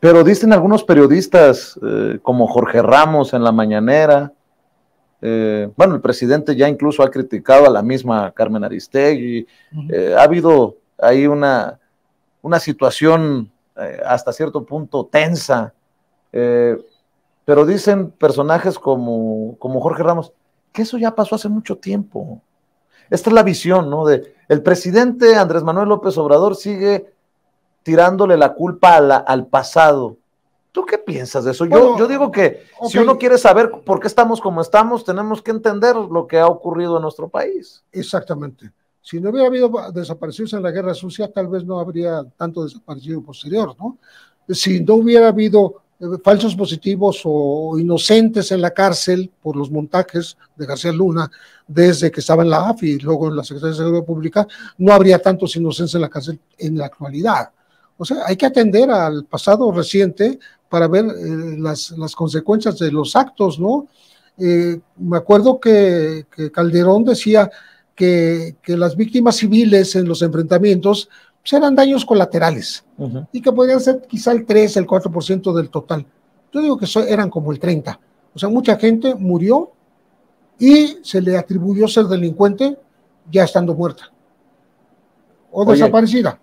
Pero dicen algunos periodistas, eh, como Jorge Ramos en la mañanera, eh, bueno, el presidente ya incluso ha criticado a la misma Carmen Aristegui, eh, ha habido ahí una, una situación hasta cierto punto tensa, pero dicen personajes como, como Jorge Ramos, que eso ya pasó hace mucho tiempo. Esta es la visión, ¿no? De el presidente Andrés Manuel López Obrador sigue tirándole la culpa al pasado. ¿Tú qué piensas de eso? yo, yo digo que si uno quiere saber por qué estamos como estamos, tenemos que entender lo que ha ocurrido en nuestro país. Exactamente. Si no hubiera habido desaparecidos en la Guerra Sucia, tal vez no habría tanto desaparecido posterior, ¿no? Si no hubiera habido eh, falsos positivos o inocentes en la cárcel por los montajes de García Luna desde que estaba en la AFI y luego en la Secretaría de Seguridad Pública, no habría tantos inocentes en la cárcel en la actualidad. O sea, hay que atender al pasado reciente para ver eh, las, consecuencias de los actos, ¿no? Eh, me acuerdo que, Calderón decía que, las víctimas civiles en los enfrentamientos pues, eran daños colaterales y que podían ser quizá el 3, el 4% del total. Yo digo que eran como el 30%. O sea, mucha gente murió y se le atribuyó ser delincuente ya estando muerta o desaparecida.